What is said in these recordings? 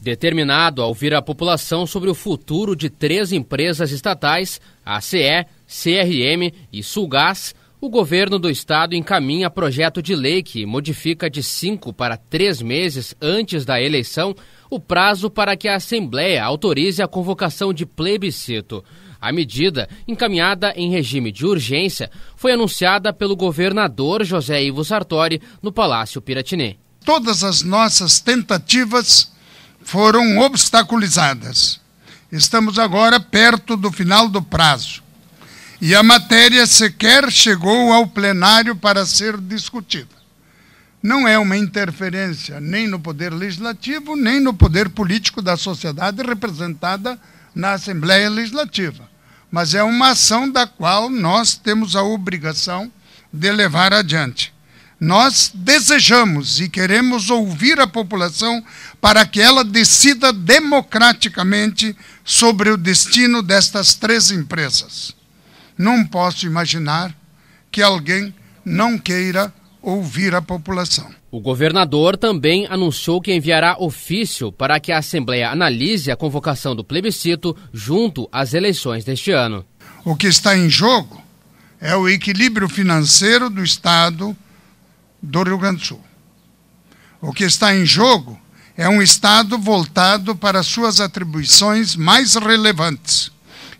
Determinado a ouvir a população sobre o futuro de três empresas estatais, ACE, CRM e Sulgás, o governo do estado encaminha projeto de lei que modifica de cinco para três meses antes da eleição o prazo para que a Assembleia autorize a convocação de plebiscito. A medida, encaminhada em regime de urgência, foi anunciada pelo governador José Ivo Sartori no Palácio Piratini. Todas as nossas tentativas foram obstaculizadas. Estamos agora perto do final do prazo e a matéria sequer chegou ao plenário para ser discutida. Não é uma interferência nem no poder legislativo, nem no poder político da sociedade representada na Assembleia Legislativa. Mas é uma ação da qual nós temos a obrigação de levar adiante. Nós desejamos e queremos ouvir a população para que ela decida democraticamente sobre o destino destas três empresas. Não posso imaginar que alguém não queira ouvir a população. O governador também anunciou que enviará ofício para que a Assembleia analise a convocação do plebiscito junto às eleições deste ano. O que está em jogo é o equilíbrio financeiro do Estado do Rio Grande do Sul. O que está em jogo é um Estado voltado para suas atribuições mais relevantes,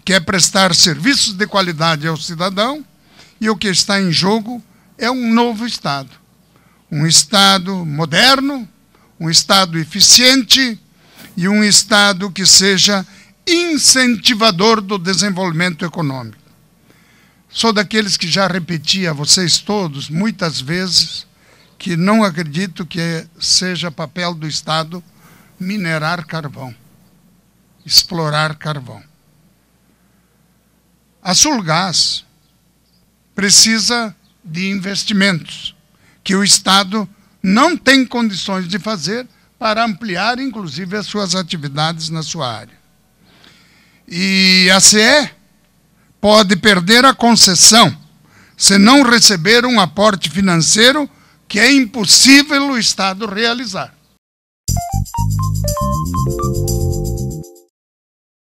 que é prestar serviços de qualidade ao cidadão, e o que está em jogo é um novo Estado. Um Estado moderno, um Estado eficiente e um Estado que seja incentivador do desenvolvimento econômico. Sou daqueles que já repeti a vocês todos muitas vezes que não acredito que seja papel do Estado minerar carvão, explorar carvão. A Sulgás precisa de investimentos que o Estado não tem condições de fazer para ampliar, inclusive, as suas atividades na sua área. E a CE pode perder a concessão se não receber um aporte financeiro que é impossível o Estado realizar.